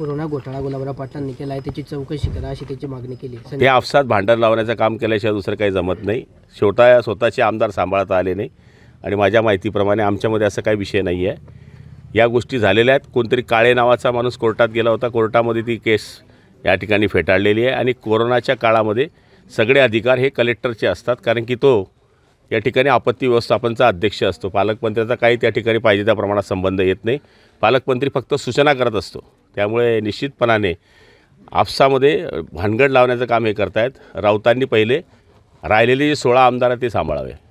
corona घोटाळा गुलाबराव पाटलांनी केला आहे त्याची चौकशी करा अशी त्याची मागणी केली ते आपसात भांडण लावण्याचं काम केल्याशिवाय दुसरं काही जमत नाही शेवटा स्वतःचे आमदार सांभाळता आले नाही आणि माझ्या माहितीप्रमाणे आमच्यामध्ये असं काही विषय नाही आहे या गोष्टी झालेल्या आहेत कोणतरी काळे नावाचा माणूस कोर्टात गेला होता कोर्टामध्ये ती केस या ठिकाणी फेटाळलेली आहे आणि कोरोनाच्या काळामध्ये सगळे अधिकार हे कलेक्टरचे असतात कारण की तो या ठिकाणी आपत्ती व्यवस्थापनचा अध्यक्ष असतो पालकमंत्र्याचा काही त्या ठिकाणी पाहिजे त्या प्रमाणात संबंध येत नाही पालकमंत्री फक्त सूचना करत असतो त्यामुळे निश्चितपणाने आपसामध्ये भानगड लावण्याचं काम हे करतायत राऊतांनी पहिले राहिलेले जे सोळा आमदार आहेत ते सांभाळावे